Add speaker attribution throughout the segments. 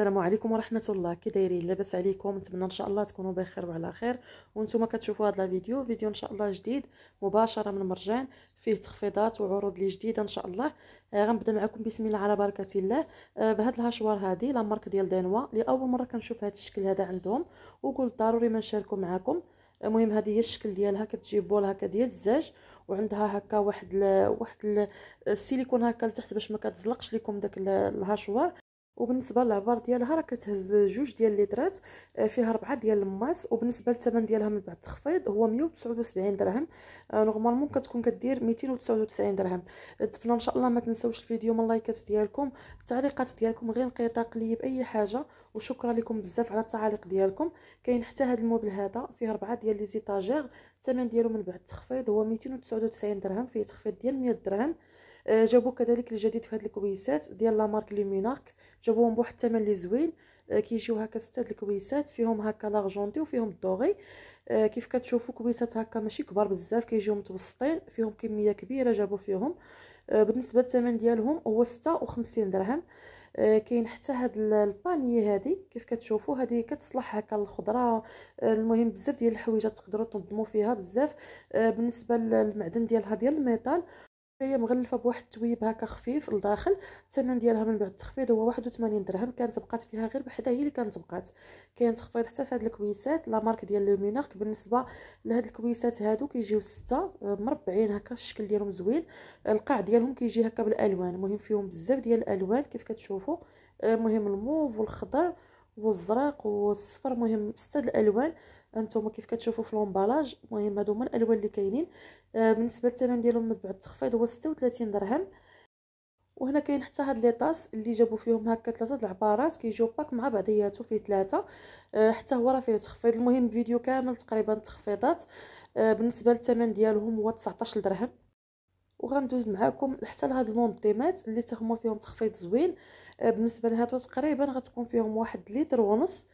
Speaker 1: السلام عليكم ورحمه الله كي دايرين لاباس عليكم نتمنى ان شاء الله تكونوا بخير وعلى خير وانتم كتشوفوا هذا الفيديو فيديو ان شاء الله جديد مباشره من مرجان فيه تخفيضات وعروض لي جديده ان شاء الله آه غنبدا معكم بسم الله على بركه الله آه بهاد الهشوار هادي لا مارك ديال دانوا لاول مره كنشوف هذا الشكل هذا عندهم وقلت ضروري ما نشاركوا معكم المهم هذه هي الشكل ديالها كتجي بول هكا ديال الزاج وعندها هكا واحد واحد السيليكون هكا لتحت باش ما كتزلقش لكم داك الهاشوار وبالنسبه للعبار ديالها راه كتهز جوج ديال الليترات آه، فيها ربعه ديال الماس وبالنسبه للثمن ديالها من بعد التخفيض هو 179 درهم آه، نورمالمون كتكون كدير 299 درهم الدفنه ان شاء الله ما تنساوش الفيديو من اللايكات ديالكم التعليقات ديالكم غير انقطاع لي باي حاجه وشكرا لكم بزاف على التعاليق ديالكم كاين حتى هذا الموبل هذا فيه ربعه ديال لي زيتاجير الثمن ديالو من بعد التخفيض هو 299 درهم فيه تخفيض ديال 100 درهم آه، جابوا كذلك الجديد في هذه الكويسات ديال لا مارك لومينارك جابوهم بواحد الثمن اللي زوين آه، كيجيو هكا سته الكويسات فيهم هكا لاجونتي وفيهم الدوغي آه، كيف كتشوفوا كويسات هكا ماشي كبار بزاف كيجيو متوسطين فيهم كميه كبيره جابوا فيهم آه، بالنسبه للثمن ديالهم هو 56 درهم كاين حتى هاد الباني هادي كيف كتشوفوا هادي كتصلح هكا الخضره المهم بزاف ديال الحويجات تقدروا تنظموا فيها بزاف بالنسبه للمعدن ديالها ديال الميتال هي مغلفه بواحد التويب هكا خفيف لداخل الثمن ديالها من بعد التخفيض هو 81 درهم كانت بقات فيها غير بحدا هي اللي كانت بقات كاين تخفيض حتى في هاد الكويسات لا مارك ديال لومينارك بالنسبه لهاد الكويسات هادو كيجيو سته آه، مربعين هكا الشكل ديالهم زوين القاع ديالهم كيجي هكا بالالوان المهم فيهم بزاف ديال الالوان كيف كتشوفوا المهم آه، الموف والخضر والزرق والصفر مهم سته الالوان انتم كيف كتشوفوا في لومبالاج المهم هادو هما الالوان اللي كاينين آه، بالنسبه للثمن ديالهم من بعد التخفيض هو 36 درهم وهنا كاين حتى هاد لي طاس اللي جابوا فيهم هكا ثلاثه د العبارات كيجيو باك مع بعضياتو فيه ثلاثه آه، حتى هو راه فيه تخفيض المهم فيديو كامل تقريبا تخفيضات آه، بالنسبه للثمن ديالهم هو 19 درهم وغندوز معاكم حتى لهاد المونطيمات اللي تهما فيهم تخفيض زوين بالنسبه لهادو تقريبا غتكون فيهم واحد لتر ونص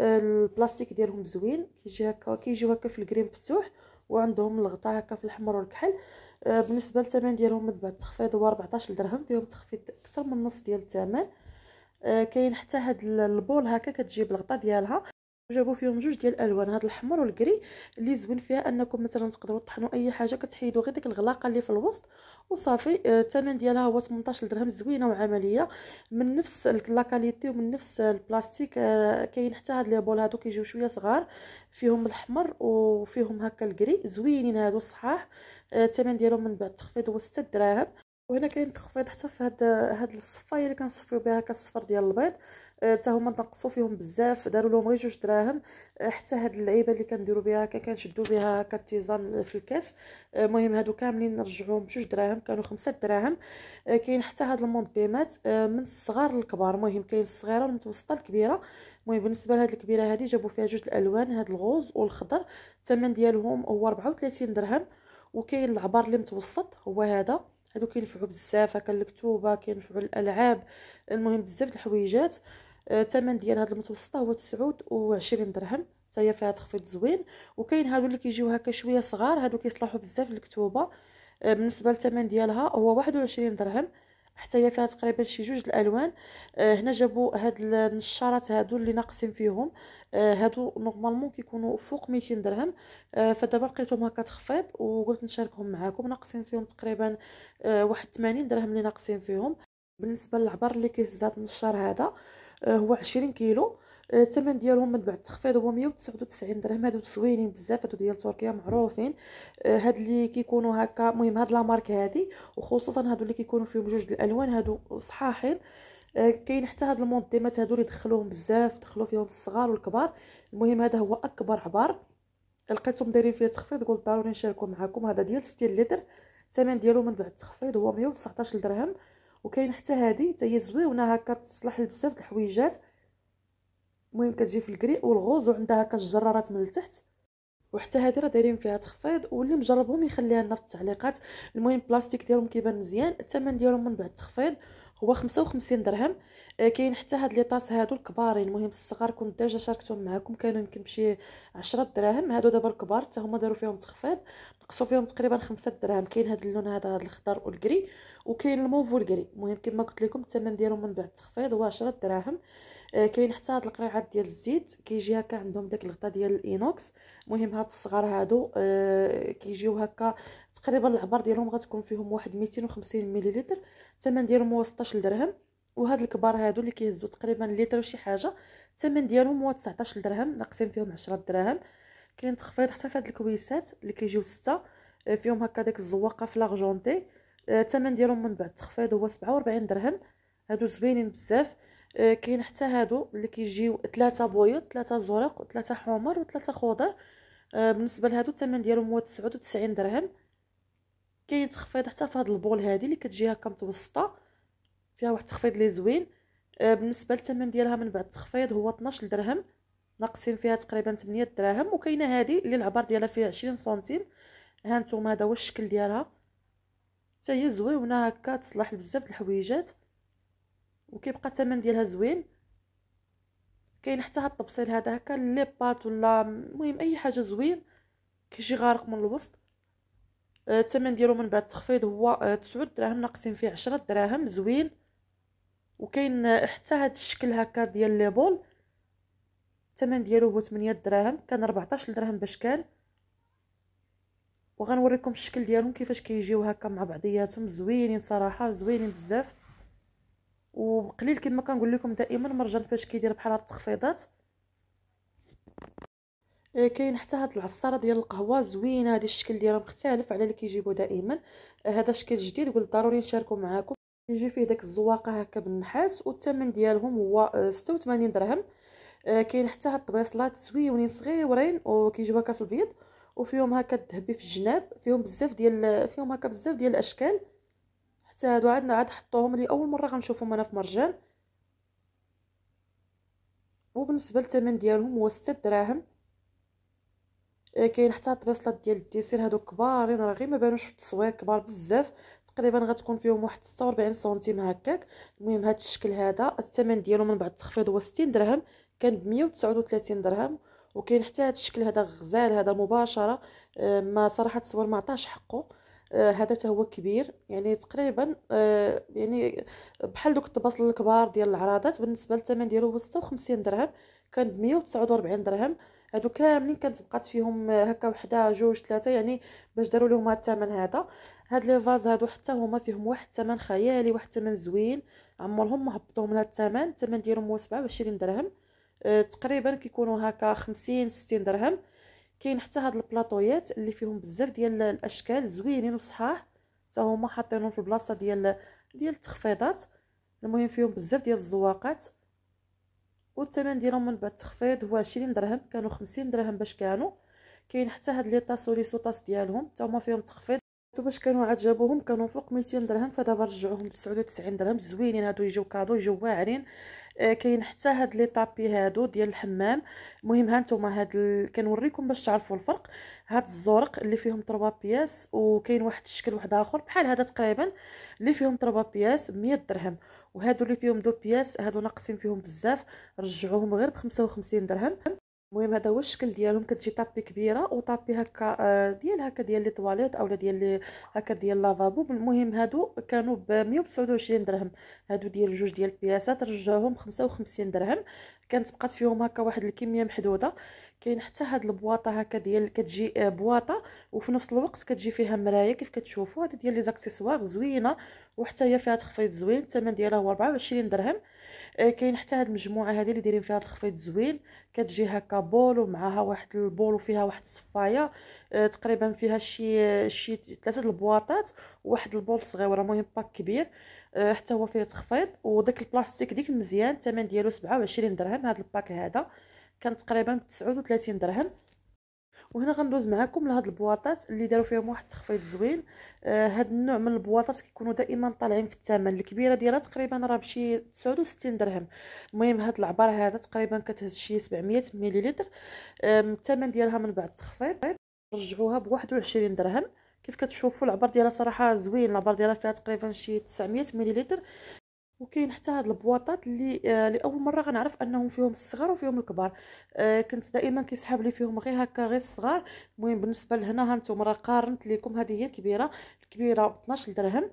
Speaker 1: البلاستيك ديالهم زوين كيجي هكا كيجيو هكا في الكريم مفتوح وعندهم الغطاء هكا في الحمر والكحل آه، بالنسبه للثمن ديالهم من بعد التخفيض هو 14 درهم فيهم تخفيض اكثر من نص ديال الثمن آه، كاين حتى هاد البول هكا كتجيب الغطاء ديالها جابو فيهم جوج ديال الالوان هذا الاحمر والكري اللي زوين فيها انكم مثلا تقدروا تطحنوا اي حاجه كتحيدوا غير ديك الغلاقه اللي في الوسط وصافي آه، الثمن ديالها هو 18 درهم زوينه وعمليه من نفس لاكاليتي ومن نفس البلاستيك آه، كاين حتى هاد لي بول هادو كيجيو شويه صغار فيهم الاحمر وفيهم هكا الكري زوينين هادو صحاح آه، الثمن ديالهم من بعد التخفيض هو 6 دراهم وهنا كاين تخفيض حتى في هاد هاد الصفايه اللي كنصفيو بها الصفر ديال البيض آه، حتى هما تنقصوا فيهم بزاف داروا لهم غير جوج دراهم آه، حتى هاد اللعيبه اللي كنديروا بها كنشدوا بها هكا التيزان في الكاس آه، المهم هادو كاملين نرجعوهم بجوج دراهم كانوا خمسة دراهم كاين حتى هاد المنظمات من الصغار للكبار المهم كاين الصغيره والمتوسطه الكبيره المهم بالنسبه لهاد الكبيره هادي جابوا فيها جوج الالوان هاد الغوز والخضر الثمن ديالهم هو 34 درهم وكاين العبار اللي متوسط هو هذا هادو كينفعوا بزاف هكا الكتوبه كينفعوا الالعاب المهم بزاف د الحويجات الثمن آه، ديال هاد المتوسطه هو 29 درهم حتى هي فيها تخفيض زوين وكاين هادو اللي كيجيو هكا شويه صغار هادو كيصلحوا بزاف للكتوبه آه، بالنسبه للثمن ديالها هو 21 درهم حتى هي فيها تقريبا شي جوج الالوان آه هنا جابوا هاد النشارات هادو اللي ناقصين فيهم آه هادو نورمالمون كيكونوا فوق 200 درهم آه فدابا لقيتهم هكا تخفيض وقلت نشاركهم معاكم ناقصين فيهم تقريبا آه واحد 80 درهم اللي ناقصين فيهم بالنسبه للعبر اللي كيهز هاد النشار هذا آه هو 20 كيلو الثمن ديالهم من بعد التخفيض هو 199 درهم هادو زوينين بزاف هادو ديال تركيا معروفين آه، هاد اللي كيكونوا هكا المهم هاد لا مارك هادي وخصوصا هادو اللي كيكونوا فيهم جوج الالوان هادو صحاحين آه، كاين حتى هاد المونطيمات هادو اللي دخلوهم بزاف دخلوا فيهم الصغار والكبار المهم هذا هو اكبر عبار لقيتهم دايرين فيه تخفيض قلت ضروري نشاركو معكم هذا ديال 60 لتر الثمن ديالو من بعد التخفيض هو 119 درهم وكاين حتى هادي حتى هي زويونه هكا تصلح لبزاف د الحويجات المهم كتجي في الكري والغوز وعندها هكا الجرارات من التحت وحتى هذه راه دايرين فيها تخفيض واللي مجربهم يخليها لنا في التعليقات المهم البلاستيك ديالهم كيبان مزيان الثمن ديالهم من بعد التخفيض هو 55 درهم آه كاين حتى هاد لي طاس هادو الكبارين المهم الصغار كنت ديجا شاركتهم معكم كانوا يمكن بشي 10 دراهم هادو دابا الكبار حتى هما داروا فيهم تخفيض نقصوا فيهم تقريبا 5 دراهم كاين هاد اللون هذا هاد الخضر والكري وكاين الموف والكري المهم كما قلت لكم الثمن ديالهم من بعد التخفيض هو 10 دراهم آه، كاين حتى هاد القريعات ديال الزيت كيجي هكا عندهم داك الغطاء ديال الاينوكس المهم هاد الصغار هادو آه، كيجيو هكا تقريبا العبر ديالهم غتكون فيهم واحد 250 مليلتر الثمن ديالهم هو 16 درهم وهاد الكبار هادو اللي كيهزوا تقريبا لتر وشي حاجه الثمن ديالهم هو 19 درهم ناقصين فيهم 10 دراهم كاين تخفيض حتى في هاد الكويسات اللي كيجيو سته آه، فيهم هكا داك الزواقه في لاغجونتي الثمن ديالهم من بعد التخفيض هو 47 درهم هادو زوينين بزاف آه، كاين حتى هادو اللي كيجيو ثلاثه بويض ثلاثه زرق وثلاثه حمر وثلاثه خضر آه، بالنسبه لهادو الثمن ديالهم هو 99 درهم كاين تخفيض حتى في هاد البول هادي اللي كتجي هكا متوسطه فيها واحد التخفيض لي زوين آه، بالنسبه للثمن ديالها من بعد التخفيض هو 12 درهم ناقصين فيها تقريبا 8 دراهم وكاينه هادي اللي العبار ديالها فيها 20 سنتيم ها نتوما هذا هو الشكل ديالها حتى هي زويونه هكا تصلح لبزاف د الحويجات وكيبقى الثمن ديالها زوين كاين حتى هاد الطبسيل هذا هكا لي بات ولا المهم اي حاجه زوين كيجي غارق من الوسط آه، الثمن ديالو من بعد التخفيض هو 9 آه، دراهم ناقصين فيه 10 دراهم زوين وكاين آه، حتى هاد الشكل هكا ديال لي بول الثمن ديالو هو 8 دراهم كان 14 درهم باش كان وغنوريكم الشكل ديالهم كيفاش كيجيو هكا مع بعضياتهم زوينين صراحه زوينين بزاف وقليل كما كنقول لكم دائما مرجان فاش كيدير بحال هاد التخفيضات آه، كاين حتى هاد العصاره ديال القهوه زوينه هاد الشكل ديالها مختلف على اللي كيجيبو دائما آه، هذا شكل جديد قلت ضروري نشاركو معاكم يجي فيه داك الزواقه هكا بالنحاس والثمن ديالهم هو 86 آه، درهم كاين حتى هاد الطبيصلات زويونين صغيورين وكيجيو هكا في البيض وفيهم هكا الذهبي في الجناب فيهم بزاف ديال فيهم هكا بزاف ديال الاشكال هادو عاد عاد حطوهم لي اول مره غنشوفهم انا في مرجان وبالنسبه للثمن ديالهم هو 6 دراهم آه، كاين حتى طبيصلات ديال الديسير هادو كبارين راه غير ما بانوش في التصوير كبار بزاف تقريبا غتكون فيهم واحد 46 سنتيم هكاك المهم هاد الشكل هذا الثمن ديالو من بعد التخفيض هو 60 درهم كان ب 139 درهم وكاين حتى هاد الشكل هذا غزال هذا مباشره آه، ما صراحه التصوير ما عطاش حقه آه، هذا هو كبير يعني تقريبا آه، يعني بحال دوك الطباصل الكبار ديال العراضات بالنسبه للثمن ديالو هو 56 درهم كان ب 149 درهم هادو كاملين كانت بقات فيهم آه، هكا وحده جوج ثلاثه يعني باش داروا لهم هاد الثمن هذا هاد لي فاز هادو حتى هما فيهم واحد الثمن خيالي واحد الثمن زوين عمرهم ما هبطوهم من هاد الثمن الثمن ديالهم هو 27 درهم أه تقريبا كيكونوا هكا 50 60 درهم كاين حتى هاد البلاطويات اللي فيهم بزاف ديال الاشكال زوينين وصحاح حتى هما حاطينهم في البلاصه ديال ديال التخفيضات المهم فيهم بزاف ديال الزواقات والثمن ديالهم من بعد التخفيض هو 20 درهم كانوا 50 درهم باش كانوا كاين حتى هاد لي طاسوليس وطاس ديالهم حتى هما فيهم تخفيض باش كانوا عاد جابوهم كانوا فوق 200 درهم فدابا رجعوهم 99 درهم زوينين هادو يجيو كادو يجيو واعرين آه كاين حتى هاد لي طابي هادو ديال الحمام المهم ها نتوما هاد ال... كنوريكم باش تعرفوا الفرق هاد الزرق اللي فيهم 3 بياس وكاين واحد الشكل واحد اخر بحال هذا تقريبا اللي فيهم 3 بياس ب 100 درهم وهادو اللي فيهم 2 بياس هادو ناقصين فيهم بزاف رجعوهم غير ب 55 درهم المهم هذا هو الشكل ديالهم كتجي طابي كبيره وطابي هكا آه، ديال هكا ديال لي طواليت اولا ديال هكا ديال لافابو المهم هادو كانوا ب 129 درهم هادو ديال جوج ديال البياسات رجعوهم 55 درهم كانت بقات فيهم هكا واحد الكميه محدوده كاين حتى هاد البواطه هكا ديال كتجي آه، بواطه وفي نفس الوقت كتجي فيها مرايه كيف كتشوفوا هادي ديال لي زاكسيسوار زوينه وحتى هي فيها تخفيض زوين الثمن ديالها هو 24 درهم آه، كاين حتى هاد المجموعه هادي اللي دايرين فيها تخفيض زوين كتجي هكا بول ومعاها واحد البول وفيها واحد الصفايه آه، تقريبا فيها شي شي ثلاثه البواطات وواحد البول صغير المهم باك كبير آه، حتى هو فيه تخفيض وداك البلاستيك ديك مزيان الثمن ديالو 27 درهم هذا الباك هذا كان تقريبا 39 درهم وهنا غندوز معكم لهاد البواطات اللي داروا فيهم واحد التخفيض زوين آه هاد النوع من البواطات كيكونوا دائما طالعين في الثمن الكبيره ديالها تقريبا راه بشي 69 درهم المهم هاد العبار هذا تقريبا كتهز شي 700 مليلتر آه الثمن ديالها من بعد التخفيض رجعوها ب 21 درهم كيف كتشوفوا العبر ديالها صراحه زوين العبر ديالها فيها تقريبا شي 900 مليلتر وكاين حتى هاد البواطات اللي آه لاول مره غنعرف انهم فيهم الصغار وفيهم الكبار آه كنت دائما كيسحب لي فيهم غير هكا غير الصغار المهم بالنسبه لهنا ها نتوما راه قارنت لكم هذه هي الكبيره الكبيره ب 12 درهم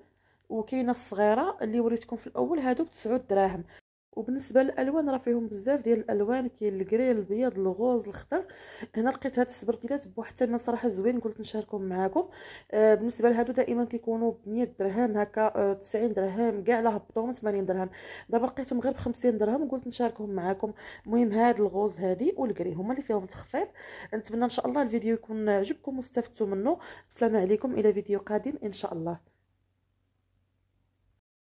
Speaker 1: وكاينه الصغيره اللي وريتكم في الاول هادو ب 9 دراهم وبالنسبه للالوان راه فيهم بزاف ديال الالوان كاين الكري البيض الغوز الخضر هنا لقيت هاد السبرديلات بواحد الثمن صراحه زوين قلت نشاركهم معاكم آه بالنسبه لهادو دائما كيكونوا ب 100 درهم هكا آه 90 درهم كاع لا هبطوا 80 درهم دابا لقيتهم غير ب 50 درهم قلت نشاركهم معاكم المهم هاد الغوز هادي والكري هما اللي فيهم تخفيض نتمنى ان شاء الله الفيديو يكون عجبكم واستفدتوا منه السلام عليكم الى فيديو قادم ان شاء الله